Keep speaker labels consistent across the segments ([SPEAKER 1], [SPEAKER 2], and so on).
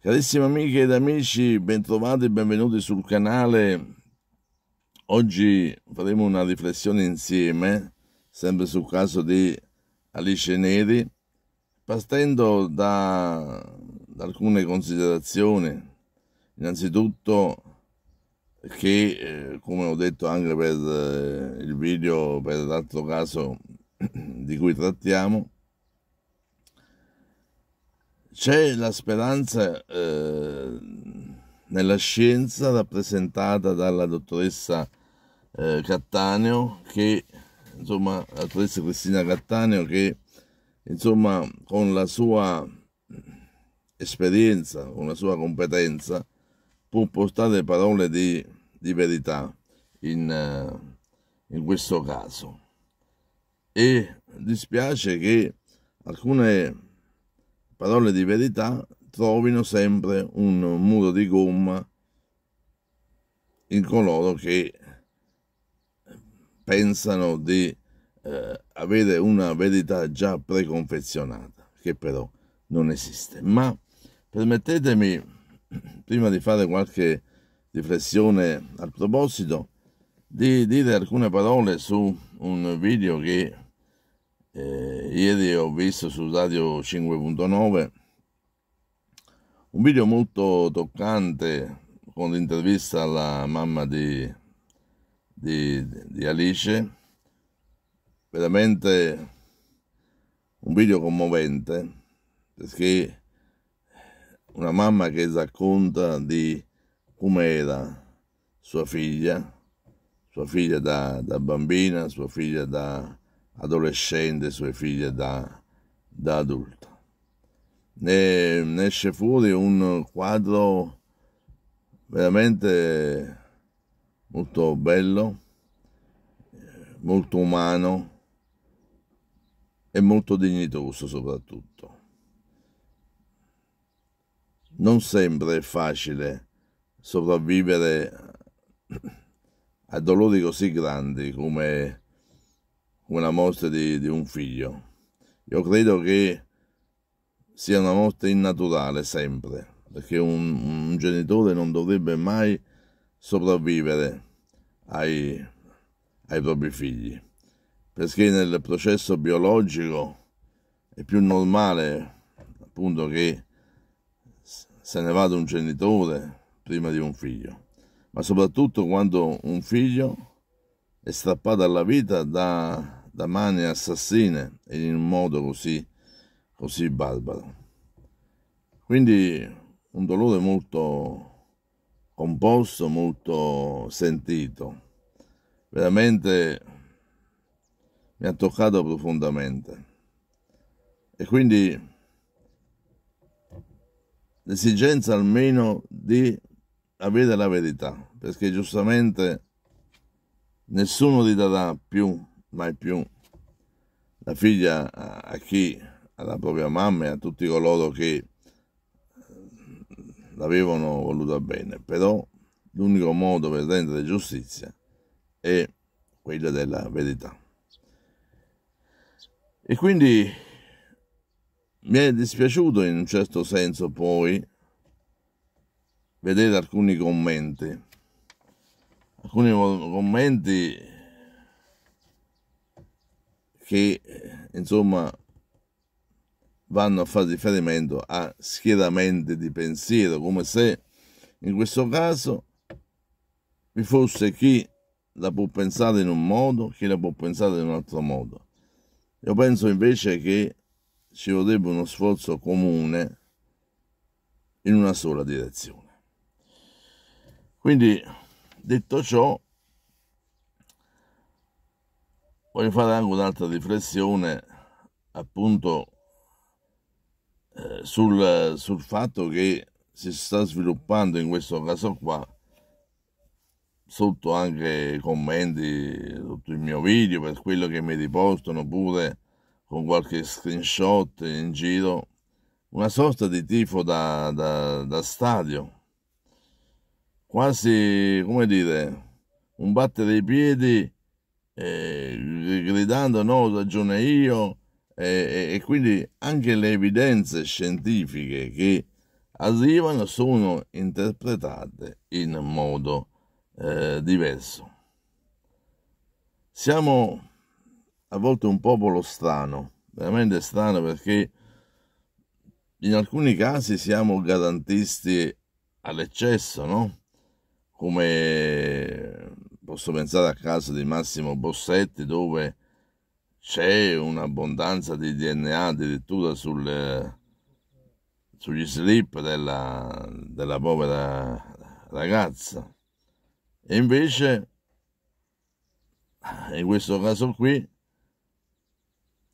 [SPEAKER 1] Carissime amiche ed amici, bentrovati e benvenuti sul canale. Oggi faremo una riflessione insieme, sempre sul caso di Alice Neri, partendo da, da alcune considerazioni. Innanzitutto che, eh, come ho detto anche per eh, il video, per l'altro caso di cui trattiamo, c'è la speranza eh, nella scienza rappresentata dalla dottoressa eh, Cattaneo, che, insomma, la dottoressa Cristina Cattaneo, che insomma, con la sua esperienza, con la sua competenza, può portare parole di, di verità in, eh, in questo caso. E dispiace che alcune parole di verità trovino sempre un muro di gomma in coloro che eh, pensano di eh, avere una verità già preconfezionata, che però non esiste. Ma permettetemi, prima di fare qualche riflessione al proposito, di dire alcune parole su un video che eh, ieri ho visto su Radio 5.9 un video molto toccante con l'intervista alla mamma di, di, di Alice, veramente un video commovente perché una mamma che racconta di come era sua figlia, sua figlia da, da bambina, sua figlia da, adolescente sue figlie da, da adulto. Ne, ne esce fuori un quadro veramente molto bello, molto umano e molto dignitoso soprattutto. Non sempre è facile sopravvivere a dolori così grandi come come la morte di, di un figlio. Io credo che sia una morte innaturale sempre, perché un, un genitore non dovrebbe mai sopravvivere ai, ai propri figli, perché nel processo biologico è più normale appunto che se ne vada un genitore prima di un figlio, ma soprattutto quando un figlio è strappato alla vita da, da mani assassine e in un modo così, così barbaro. Quindi un dolore molto composto, molto sentito. Veramente mi ha toccato profondamente. E quindi l'esigenza almeno di avere la verità, perché giustamente nessuno ti darà più mai più. La figlia a chi? Alla propria mamma e a tutti coloro che eh, l'avevano voluta bene, però l'unico modo per rendere giustizia è quello della verità. E quindi mi è dispiaciuto in un certo senso poi vedere alcuni commenti, alcuni commenti che insomma vanno a fare riferimento a schieramenti di pensiero, come se in questo caso vi fosse chi la può pensare in un modo, chi la può pensare in un altro modo. Io penso invece che ci vorrebbe uno sforzo comune in una sola direzione. Quindi, detto ciò, Voglio fare anche un'altra riflessione appunto eh, sul, sul fatto che si sta sviluppando in questo caso qua sotto anche commenti sotto il mio video per quello che mi riportano pure con qualche screenshot in giro una sorta di tifo da, da, da stadio quasi come dire un battere i piedi eh, gridando no, ho ragione io, eh, e quindi anche le evidenze scientifiche che arrivano sono interpretate in modo eh, diverso. Siamo a volte un popolo strano, veramente strano perché in alcuni casi siamo garantisti all'eccesso, no? Come Posso pensare a casa di Massimo Bossetti dove c'è un'abbondanza di DNA addirittura sul, sugli slip della, della povera ragazza. E invece, in questo caso qui,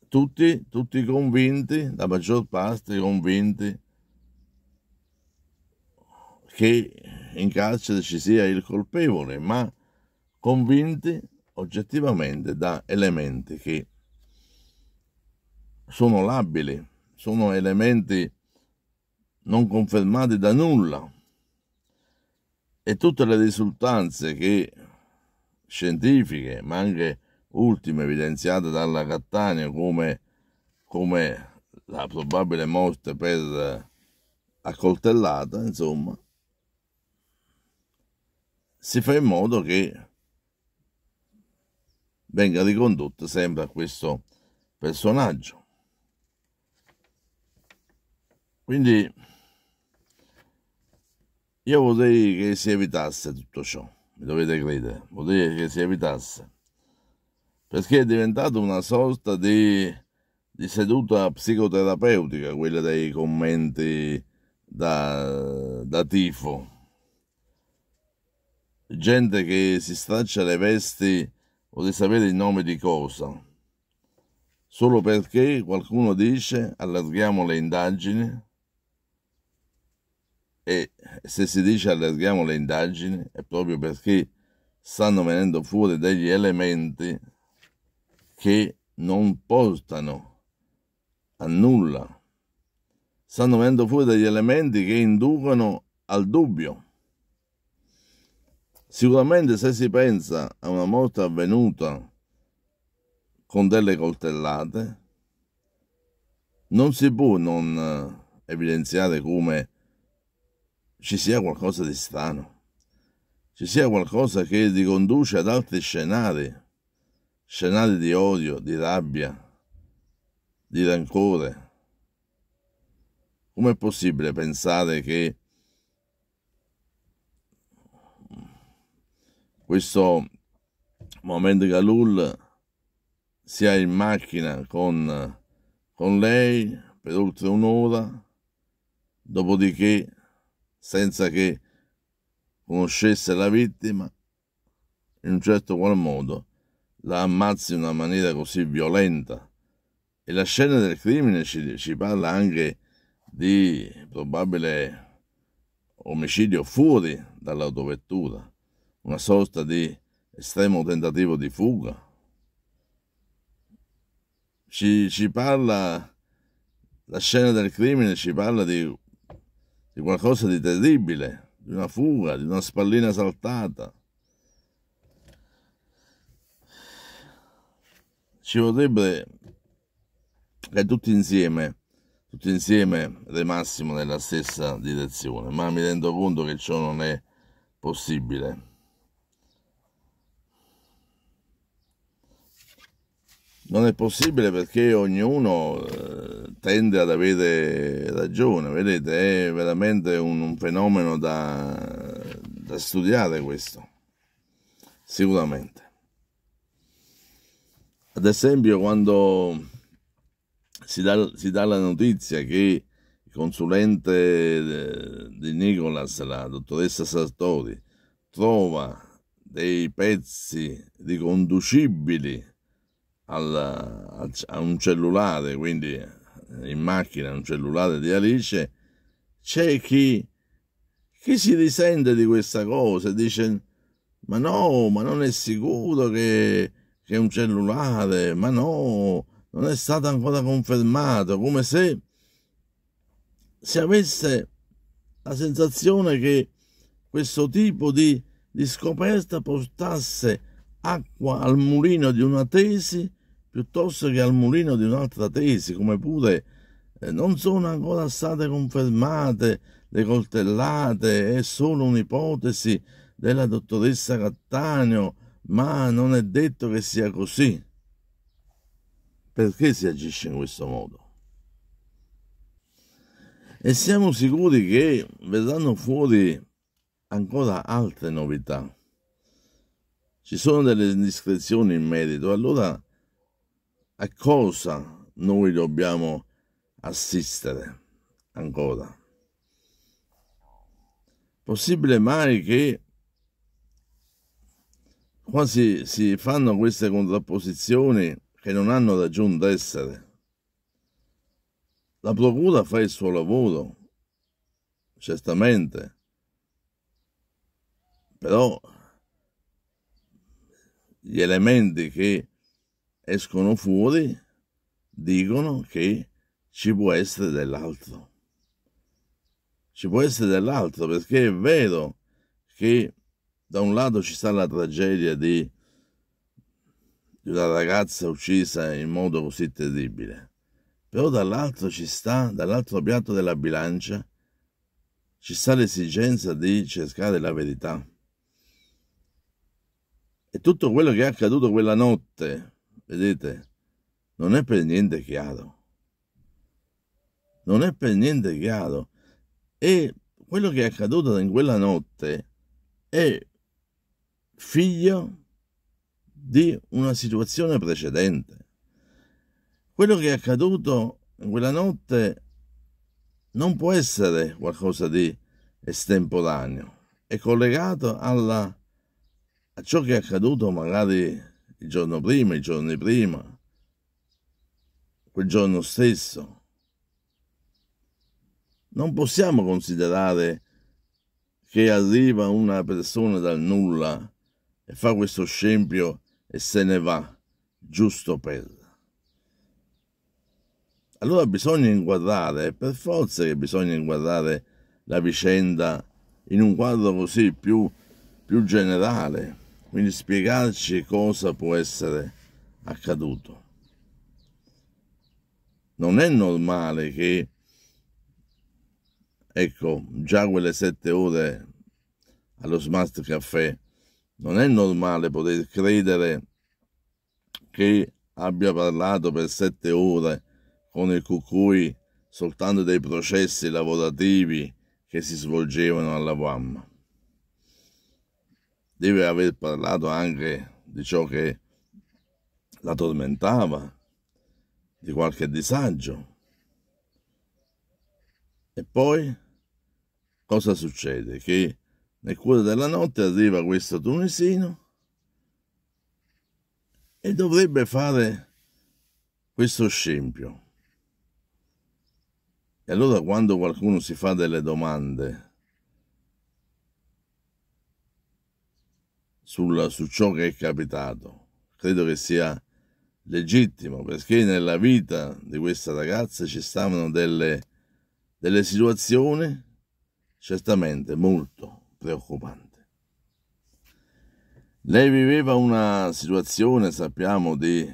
[SPEAKER 1] tutti, tutti convinti, la maggior parte convinti, che in carcere ci sia il colpevole, ma convinti oggettivamente da elementi che sono labili, sono elementi non confermati da nulla e tutte le risultanze che scientifiche, ma anche ultime evidenziate dalla Cattaneo come, come la probabile morte per eh, accoltellata, insomma, si fa in modo che venga ricondotta sempre a questo personaggio. Quindi io vorrei che si evitasse tutto ciò, mi dovete credere, vorrei che si evitasse, perché è diventata una sorta di, di seduta psicoterapeutica quella dei commenti da, da tifo. Gente che si straccia le vesti o di sapere il nome di cosa. Solo perché qualcuno dice allarghiamo le indagini e se si dice allarghiamo le indagini è proprio perché stanno venendo fuori degli elementi che non portano a nulla. Stanno venendo fuori degli elementi che inducono al dubbio. Sicuramente se si pensa a una morte avvenuta con delle coltellate, non si può non eh, evidenziare come ci sia qualcosa di strano, ci sia qualcosa che riconduce ad altri scenari, scenari di odio, di rabbia, di rancore. Com'è possibile pensare che questo Mohamed Galul sia in macchina con, con lei per oltre un'ora, dopodiché, senza che conoscesse la vittima, in un certo qual modo la ammazzi in una maniera così violenta. E la scena del crimine ci, ci parla anche di probabile omicidio fuori dall'autovettura una sorta di estremo tentativo di fuga. Ci, ci parla, la scena del crimine ci parla di, di qualcosa di terribile, di una fuga, di una spallina saltata. Ci vorrebbe che tutti insieme tutti insieme remassimo nella stessa direzione, ma mi rendo conto che ciò non è possibile. Non è possibile perché ognuno eh, tende ad avere ragione, vedete, è veramente un, un fenomeno da, da studiare questo, sicuramente. Ad esempio quando si dà, si dà la notizia che il consulente eh, di Nicolas, la dottoressa Sartori, trova dei pezzi riconducibili al, a un cellulare, quindi eh, in macchina, un cellulare di Alice, c'è chi, chi si risente di questa cosa e dice ma no, ma non è sicuro che, che è un cellulare, ma no, non è stato ancora confermato, come se si avesse la sensazione che questo tipo di, di scoperta portasse acqua al mulino di una tesi piuttosto che al mulino di un'altra tesi, come pure eh, non sono ancora state confermate le coltellate, è solo un'ipotesi della dottoressa Cattaneo, ma non è detto che sia così. Perché si agisce in questo modo? E siamo sicuri che verranno fuori ancora altre novità. Ci sono delle indiscrezioni in merito, allora a cosa noi dobbiamo assistere ancora? Possibile mai che quasi si fanno queste contrapposizioni che non hanno ragione d'essere? La procura fa il suo lavoro, certamente, però gli elementi che escono fuori, dicono che ci può essere dell'altro. Ci può essere dell'altro perché è vero che da un lato ci sta la tragedia di, di una ragazza uccisa in modo così terribile, però dall'altro ci sta, dall'altro piatto della bilancia, ci sta l'esigenza di cercare la verità. E tutto quello che è accaduto quella notte, vedete, non è per niente chiaro. Non è per niente chiaro. E quello che è accaduto in quella notte è figlio di una situazione precedente. Quello che è accaduto in quella notte non può essere qualcosa di estemporaneo, è collegato alla, a ciò che è accaduto magari il giorno prima, i giorni prima, quel giorno stesso. Non possiamo considerare che arriva una persona dal nulla e fa questo scempio e se ne va, giusto per. Allora bisogna inquadrare, per forza che bisogna inquadrare la vicenda in un quadro così più, più generale. Quindi spiegarci cosa può essere accaduto. Non è normale che, ecco, già quelle sette ore allo smart caffè, non è normale poter credere che abbia parlato per sette ore con il Cucui soltanto dei processi lavorativi che si svolgevano alla WAM deve aver parlato anche di ciò che la tormentava, di qualche disagio. E poi cosa succede? Che nel cuore della notte arriva questo tunisino e dovrebbe fare questo scempio. E allora quando qualcuno si fa delle domande sul, su ciò che è capitato. Credo che sia legittimo perché nella vita di questa ragazza ci stavano delle, delle situazioni certamente molto preoccupanti. Lei viveva una situazione, sappiamo, di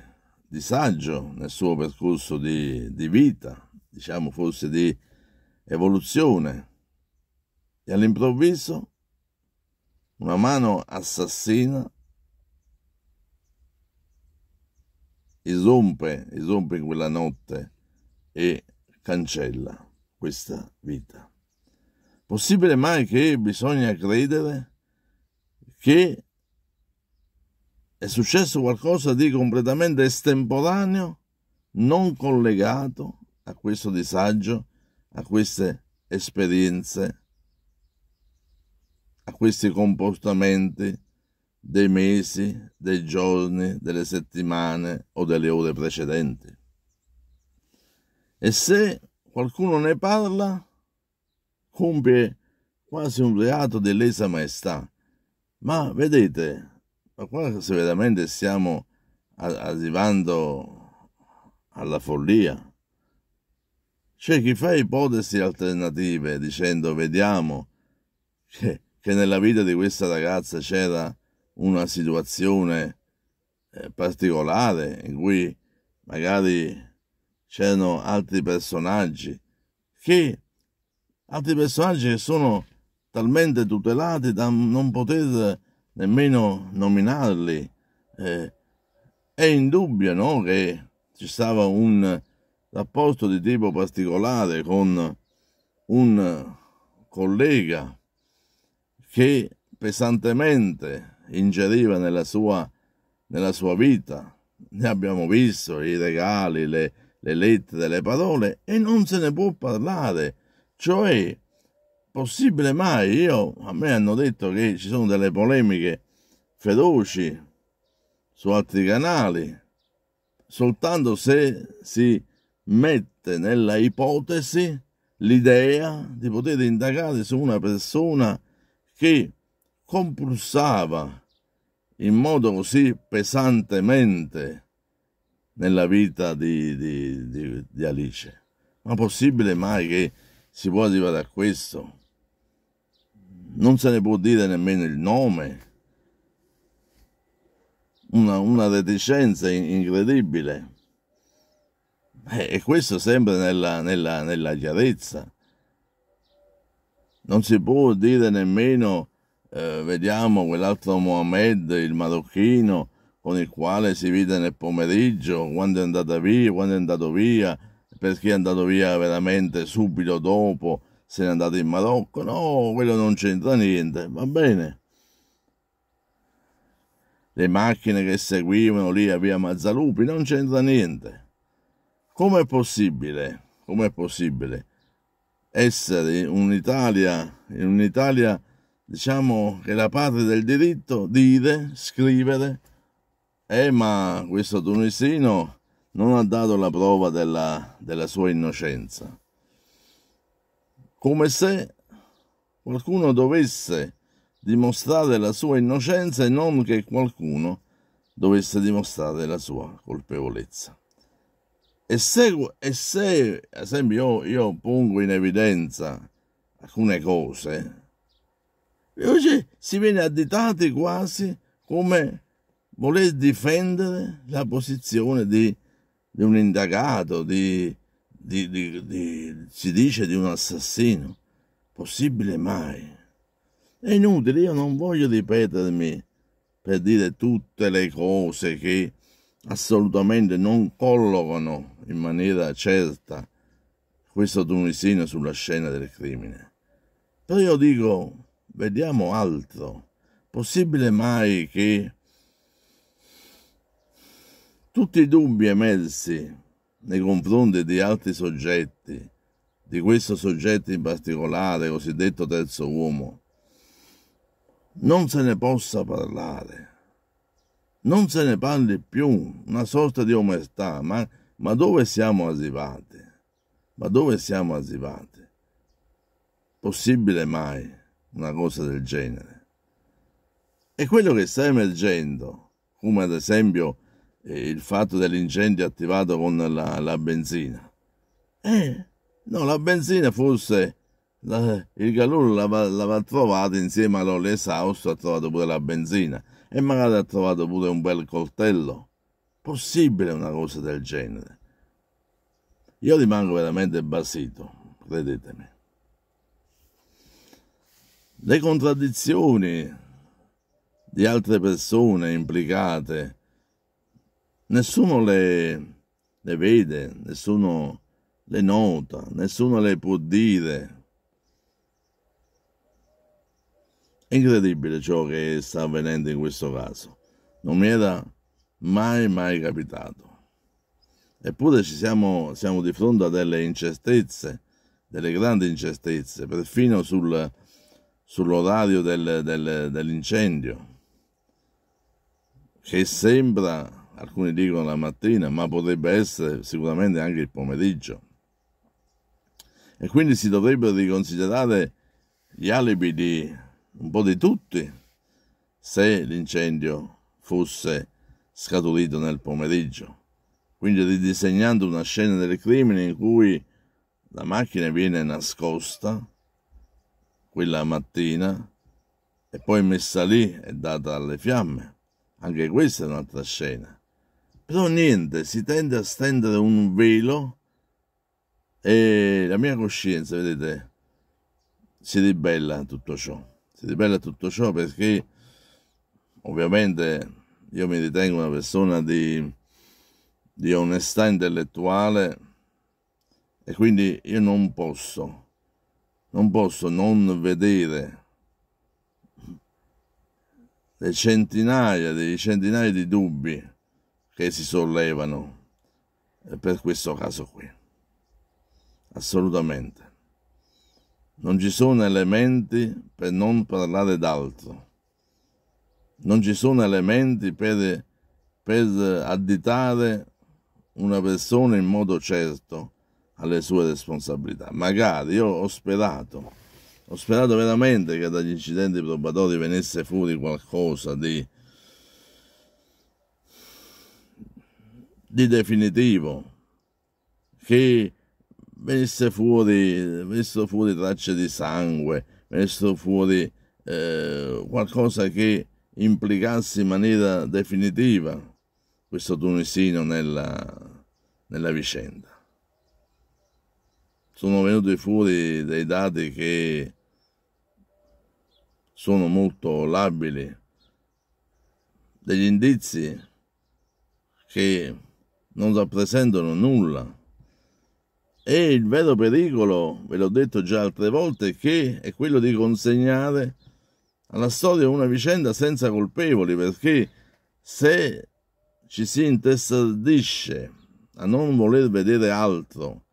[SPEAKER 1] disagio nel suo percorso di, di vita, diciamo forse di evoluzione. E all'improvviso una mano assassina esompe, esompe quella notte e cancella questa vita. Possibile mai che bisogna credere che è successo qualcosa di completamente estemporaneo, non collegato a questo disagio, a queste esperienze questi comportamenti dei mesi, dei giorni, delle settimane o delle ore precedenti. E se qualcuno ne parla, compie quasi un reato di lesa maestà. Ma vedete, ma se veramente stiamo arrivando alla follia. C'è chi fa ipotesi alternative dicendo vediamo che che nella vita di questa ragazza c'era una situazione eh, particolare in cui magari c'erano altri personaggi che altri personaggi che sono talmente tutelati da non poter nemmeno nominarli eh, è indubbio no? che ci stava un rapporto di tipo particolare con un collega che pesantemente ingeriva nella sua, nella sua vita. Ne abbiamo visto i regali, le, le lettere, le parole e non se ne può parlare. Cioè, possibile mai? Io, a me hanno detto che ci sono delle polemiche feroci su altri canali, soltanto se si mette nella ipotesi l'idea di poter indagare su una persona che compulsava in modo così pesantemente nella vita di, di, di, di Alice. Ma possibile mai che si può arrivare a questo? Non se ne può dire nemmeno il nome. Una, una reticenza incredibile. Eh, e questo sempre nella, nella, nella chiarezza non si può dire nemmeno eh, vediamo quell'altro Mohamed, il marocchino, con il quale si vide nel pomeriggio, quando è andato via, quando è andato via, perché è andato via veramente subito dopo, se n'è andato in Marocco, no, quello non c'entra niente, va bene. Le macchine che seguivano lì a via Mazzalupi non c'entra niente. Com'è possibile? Com'è possibile? essere un'Italia, in un'Italia diciamo che la patria del diritto, dire, scrivere, eh, ma questo tunisino non ha dato la prova della, della sua innocenza. Come se qualcuno dovesse dimostrare la sua innocenza e non che qualcuno dovesse dimostrare la sua colpevolezza. E se, e se ad esempio, io, io, pongo in evidenza alcune cose, invece si viene additati quasi come voler difendere la posizione di, di un indagato, di, di, di, si dice di un assassino. Possibile mai? È inutile, io non voglio ripetermi per dire tutte le cose che assolutamente non collocano in maniera certa questo tunisino sulla scena del crimine. Però io dico, vediamo altro. Possibile mai che tutti i dubbi emersi nei confronti di altri soggetti, di questo soggetto in particolare, cosiddetto terzo uomo, non se ne possa parlare. Non se ne parli più, una sorta di omertà, ma, ma dove siamo arrivati? Ma dove siamo arrivati? Possibile mai una cosa del genere? E quello che sta emergendo, come ad esempio eh, il fatto dell'incendio attivato con la, la benzina, eh, no, la benzina forse la, il galore l'aveva trovata insieme all'olio esausto, ha trovato pure la benzina e magari ha trovato pure un bel coltello. Possibile una cosa del genere? Io rimango veramente basito, credetemi. Le contraddizioni di altre persone implicate, nessuno le, le vede, nessuno le nota, nessuno le può dire, È incredibile ciò che sta avvenendo in questo caso. Non mi era mai mai capitato. Eppure siamo, siamo di fronte a delle incertezze, delle grandi incertezze, perfino sul, sull'orario del, del, dell'incendio, che sembra, alcuni dicono la mattina, ma potrebbe essere sicuramente anche il pomeriggio. E quindi si dovrebbero riconsiderare gli alibi di un po' di tutti, se l'incendio fosse scaturito nel pomeriggio, quindi ridisegnando una scena del crimine in cui la macchina viene nascosta quella mattina e poi messa lì e data alle fiamme. Anche questa è un'altra scena. Però niente, si tende a stendere un velo e la mia coscienza, vedete, si ribella a tutto ciò si ribella tutto ciò perché ovviamente io mi ritengo una persona di, di onestà intellettuale e quindi io non posso, non posso non vedere le centinaia, dei centinaia di dubbi che si sollevano per questo caso qui. Assolutamente. Non ci sono elementi per non parlare d'altro. Non ci sono elementi per, per additare una persona in modo certo alle sue responsabilità. Magari io ho sperato, ho sperato veramente che dagli incidenti probatori venisse fuori qualcosa di, di definitivo, che venisse fuori, venissero fuori tracce di sangue, venisse fuori eh, qualcosa che implicasse in maniera definitiva questo tunisino nella, nella vicenda. Sono venuti fuori dei dati che sono molto labili, degli indizi che non rappresentano nulla e il vero pericolo, ve l'ho detto già altre volte, che è quello di consegnare alla storia una vicenda senza colpevoli, perché se ci si intestardisce a non voler vedere altro,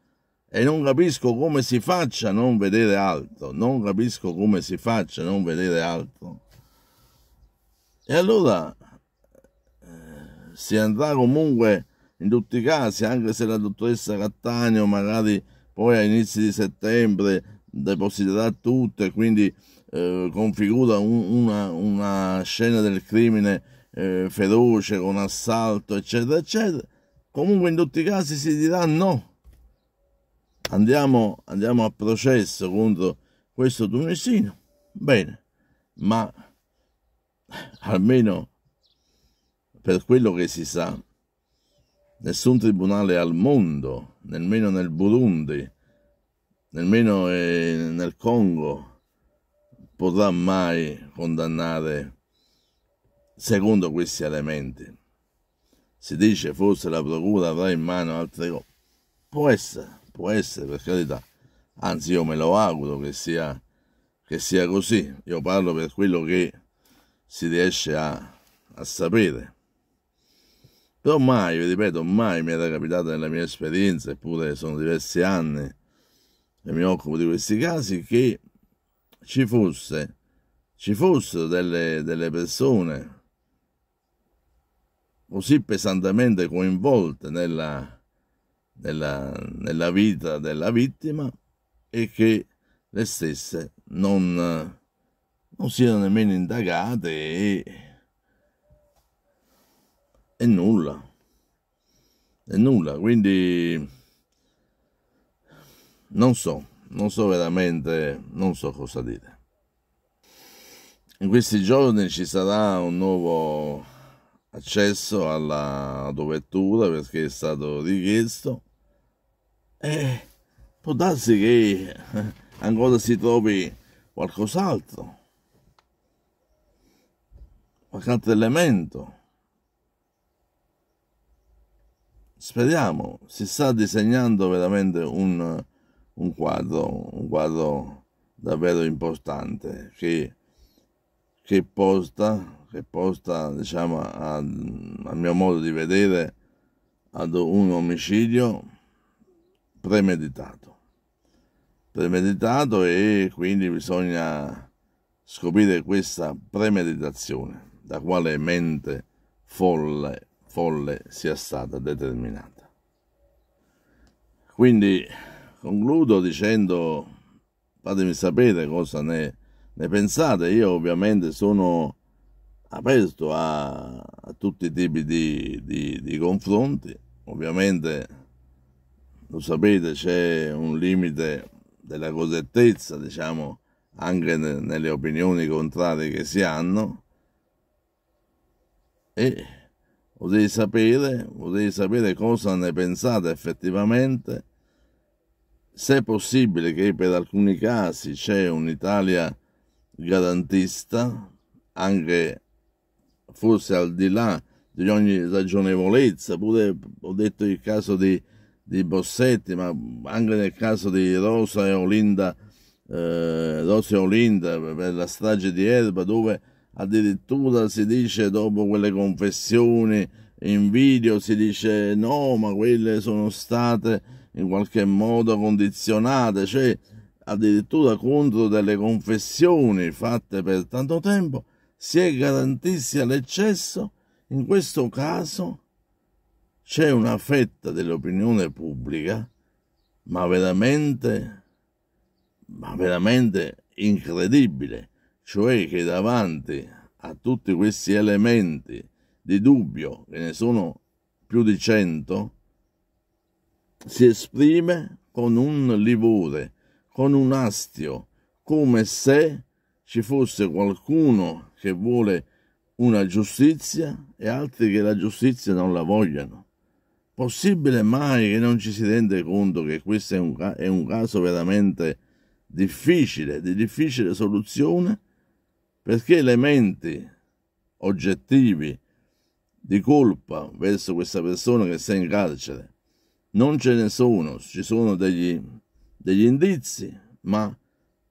[SPEAKER 1] e non capisco come si faccia a non vedere altro, non capisco come si faccia a non vedere altro. E allora eh, si andrà comunque in tutti i casi, anche se la dottoressa Cattaneo magari poi a inizi di settembre depositerà tutto e quindi eh, configura un, una, una, scena del crimine eh, feroce con assalto eccetera eccetera comunque in tutti i casi si dirà no andiamo, andiamo a processo contro questo tunisino bene ma almeno per quello che si sa nessun tribunale al mondo, nemmeno nel Burundi, nemmeno eh, nel Congo, potrà mai condannare secondo questi elementi. Si dice forse la procura avrà in mano altre cose. Può essere, può essere per carità. Anzi, io me lo auguro che sia, che sia così. Io parlo per quello che si riesce a, a sapere. Non mai, vi ripeto, mai mi era capitato nella mia esperienza, eppure sono diversi anni che mi occupo di questi casi, che ci fosse, ci fossero delle, delle persone così pesantemente coinvolte nella, nella, nella, vita della vittima e che le stesse non, non siano nemmeno indagate e è nulla, è nulla, quindi non so, non so veramente, non so cosa dire. In questi giorni ci sarà un nuovo accesso alla dovettura perché è stato richiesto e può darsi che ancora si trovi qualcos'altro, qualche altro elemento. speriamo, si sta disegnando veramente un, un quadro, un quadro davvero importante che, che porta, che porta diciamo, a, a mio modo di vedere ad un omicidio premeditato. Premeditato e quindi bisogna scoprire questa premeditazione, da quale mente folle folle sia stata determinata. Quindi concludo dicendo fatemi sapere cosa ne, ne pensate, io ovviamente sono aperto a, a tutti i tipi di, di, di confronti, ovviamente lo sapete c'è un limite della cosettezza, diciamo, anche nelle opinioni contrarie che si hanno. E Vorrei sapere, vorrei sapere cosa ne pensate effettivamente, se è possibile che per alcuni casi c'è un'Italia garantista, anche forse al di là di ogni ragionevolezza, pure ho detto il caso di, di Bossetti, ma anche nel caso di Rosa e Olinda, eh, Rosa e Olinda per la strage di Erba, dove addirittura si dice dopo quelle confessioni in video si dice no ma quelle sono state in qualche modo condizionate cioè addirittura contro delle confessioni fatte per tanto tempo si è garantisti all'eccesso in questo caso c'è una fetta dell'opinione pubblica ma veramente ma veramente incredibile cioè che davanti a tutti questi elementi di dubbio, che ne sono più di cento, si esprime con un livore, con un astio, come se ci fosse qualcuno che vuole una giustizia e altri che la giustizia non la vogliano. Possibile mai che non ci si rende conto che questo è un, è un caso veramente difficile, di difficile soluzione? perché elementi oggettivi di colpa verso questa persona che sta in carcere non ce ne sono, ci sono degli, degli indizi, ma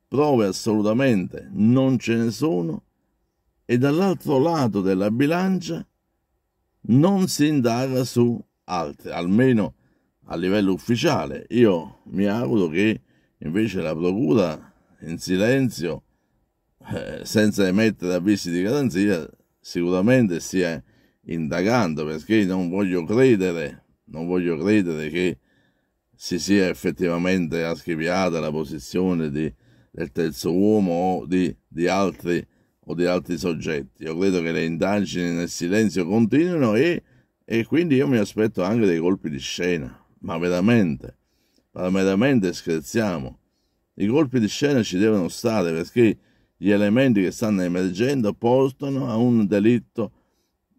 [SPEAKER 1] prove assolutamente non ce ne sono e dall'altro lato della bilancia non si indaga su altri, almeno a livello ufficiale. Io mi auguro che invece la Procura in silenzio eh, senza emettere avvisi di garanzia, sicuramente stia indagando perché non voglio credere, non voglio credere che si sia effettivamente archiviata la posizione di, del terzo uomo o di, di, altri, o di altri soggetti. Io credo che le indagini nel silenzio continuino e, e quindi io mi aspetto anche dei colpi di scena, ma veramente, ma veramente scherziamo. I colpi di scena ci devono stare perché gli elementi che stanno emergendo portano a un delitto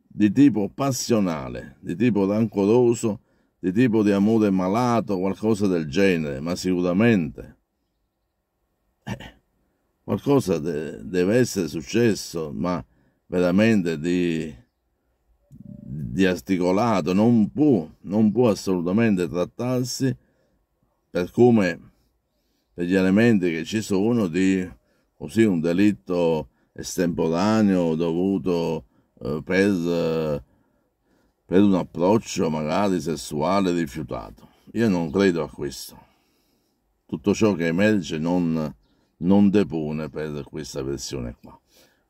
[SPEAKER 1] di tipo passionale, di tipo rancoroso, di tipo di amore malato, qualcosa del genere, ma sicuramente eh, qualcosa de- deve essere successo, ma veramente di, di articolato, non può, non può assolutamente trattarsi per come per gli elementi che ci sono di così un delitto estemporaneo dovuto eh, per, per un approccio magari sessuale rifiutato. Io non credo a questo. Tutto ciò che emerge non, non depone per questa versione qua.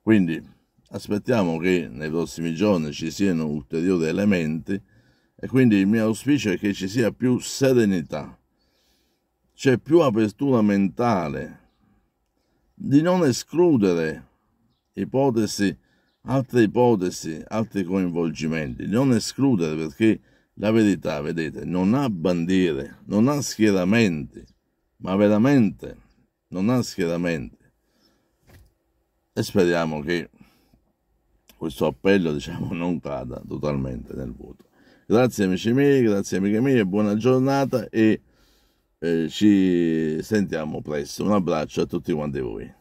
[SPEAKER 1] Quindi aspettiamo che nei prossimi giorni ci siano ulteriori elementi e quindi il mio auspicio è che ci sia più serenità, c'è più apertura mentale di non escludere ipotesi, altre ipotesi, altri coinvolgimenti, di non escludere perché la verità, vedete, non ha bandiere, non ha schieramenti, ma veramente non ha schieramenti. E speriamo che questo appello, diciamo, non cada totalmente nel vuoto. Grazie amici miei, grazie amiche mie, buona giornata e eh, ci sentiamo presto. Un abbraccio a tutti quanti voi.